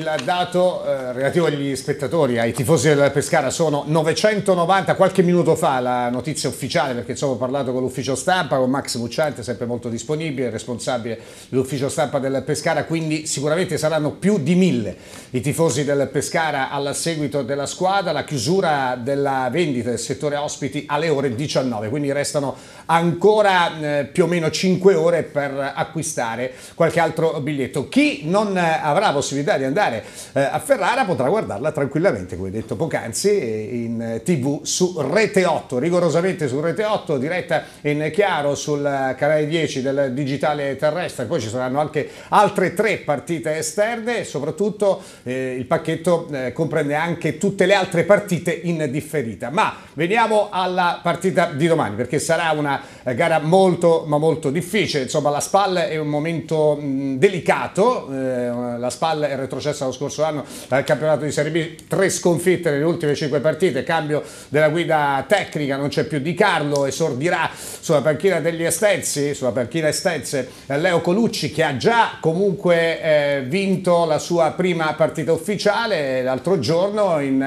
Il dato eh, relativo agli spettatori, ai tifosi della Pescara, sono 990, qualche minuto fa la notizia ufficiale, perché insomma ho parlato con l'ufficio stampa, con Max Mucciante, sempre molto disponibile, responsabile dell'ufficio stampa della Pescara, quindi sicuramente saranno più di mille i tifosi del Pescara al seguito della squadra, la chiusura della vendita del settore ospiti alle ore 19, quindi restano ancora eh, più o meno 5 ore per acquistare qualche altro biglietto. Chi non eh, avrà possibilità di andare andare eh, a Ferrara potrà guardarla tranquillamente, come detto poc'anzi, in tv su Rete 8, rigorosamente su Rete 8, diretta in chiaro sul canale 10 del digitale terrestre, poi ci saranno anche altre tre partite esterne e soprattutto eh, il pacchetto eh, comprende anche tutte le altre partite in differita. Ma veniamo alla partita di domani perché sarà una eh, gara molto ma molto difficile, insomma la SPAL è un momento mh, delicato, eh, la SPAL è retrocessa persa lo scorso anno al campionato di Serie B, tre sconfitte nelle ultime cinque partite, cambio della guida tecnica, non c'è più Di Carlo, esordirà sulla panchina degli Estensi, sulla panchina Estense eh, Leo Colucci che ha già comunque eh, vinto la sua prima partita ufficiale l'altro giorno in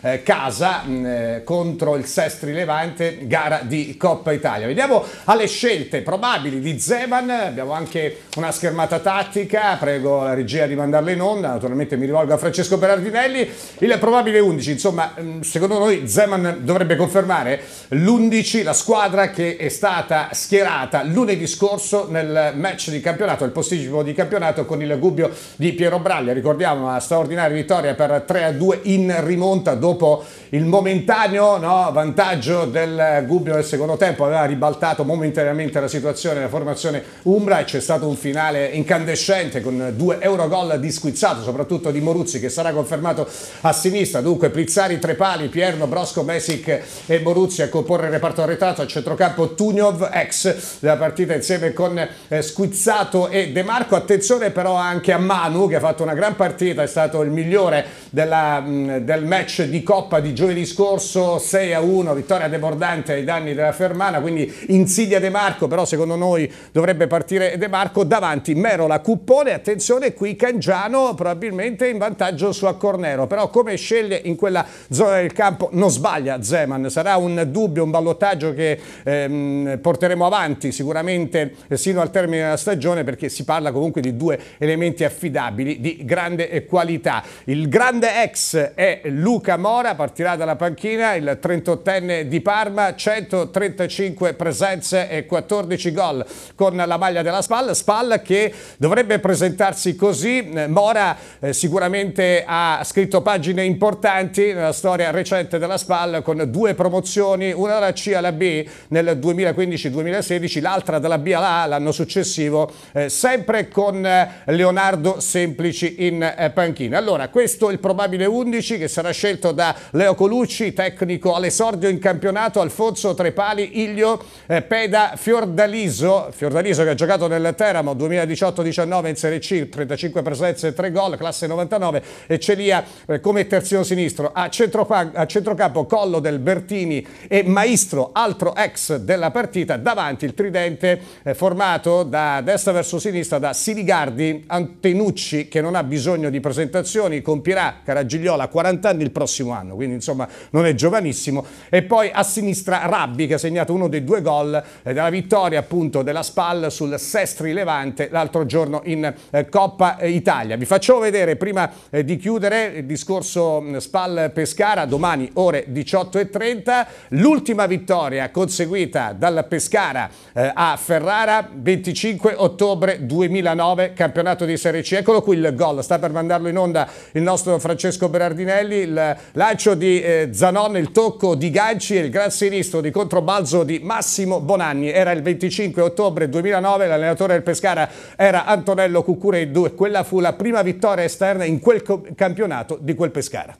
eh, casa mh, mm, eh, contro il Sestri Levante, gara di Coppa Italia. Vediamo alle scelte probabili di Zeman, abbiamo anche una schermata tattica, prego la regia di mandarla in onda, naturalmente naturalmente mi rivolgo a Francesco Berardinelli, il probabile 11, insomma mm, secondo noi Zeman dovrebbe confermare l'11, la squadra che è stata schierata lunedì scorso nel match di campionato, il posticipo di campionato con il Gubbio di Piero Braglia, ricordiamo una straordinaria vittoria per 3-2 in rimonta dopo il momentaneo no, vantaggio del Gubbio nel secondo tempo, aveva ribaltato momentaneamente la situazione della formazione Umbra e c'è stato un finale incandescente con due gol di squizzato, soprattutto soprattutto di Moruzzi che sarà confermato a sinistra, dunque Prizzari, Trepali, Pierno, Brosco, Mesic e Moruzzi a comporre il reparto arretrato, a centrocampo Tuniov, ex della partita insieme con eh, Squizzato e De Marco, attenzione però anche a Manu che ha fatto una gran partita, è stato il migliore della, mh, del match di Coppa di giovedì scorso, 6 a 1, vittoria debordante ai danni della Fermana, quindi insidia De Marco, però secondo noi dovrebbe partire De Marco davanti Merola, Cuppone, attenzione qui Cangiano probabilmente probabilmente in vantaggio su Accornero, però come sceglie in quella zona del campo non sbaglia Zeman, sarà un dubbio, un ballottaggio che ehm, porteremo avanti sicuramente eh, sino al termine della stagione perché si parla comunque di due elementi affidabili di grande eh, qualità. Il grande ex è Luca Mora, partirà dalla panchina, il 38enne di Parma, 135 presenze e 14 gol con la maglia della Spal, Spal che dovrebbe presentarsi così, Mora eh, eh, sicuramente ha scritto pagine importanti nella storia recente della SPAL con due promozioni, una dalla C alla B nel 2015-2016, l'altra dalla B alla A l'anno successivo, eh, sempre con eh, Leonardo Semplici in eh, panchina. Allora, questo è il probabile 11 che sarà scelto da Leo Colucci, tecnico all'esordio in campionato, Alfonso Trepali, Iglio, eh, Peda, Fiordaliso, Fiordaliso che ha giocato nel Teramo 2018-19 in Serie C, 35 presenze e 3 gol, classe classe 99 e Celia eh, come terzino sinistro a, a centrocampo Collo del Bertini e Maestro altro ex della partita davanti il tridente eh, formato da destra verso sinistra da Sirigardi Antenucci che non ha bisogno di presentazioni compirà Caragigliola 40 anni il prossimo anno quindi insomma non è giovanissimo e poi a sinistra Rabbi che ha segnato uno dei due gol eh, della vittoria appunto della SPAL sul Sestri Levante l'altro giorno in eh, Coppa Italia vi faccio vedere vedere prima eh, di chiudere il discorso mm, Spal-Pescara, domani ore 18.30, l'ultima vittoria conseguita dal Pescara eh, a Ferrara, 25 ottobre 2009, campionato di Serie C. Eccolo qui il gol, sta per mandarlo in onda il nostro Francesco Berardinelli, il lancio di eh, Zanon, il tocco di Ganci e il gran sinistro di controbalzo di Massimo Bonanni. Era il 25 ottobre 2009, l'allenatore del Pescara era Antonello Cucureddu e quella fu la prima vittoria esterna in quel campionato di quel Pescara.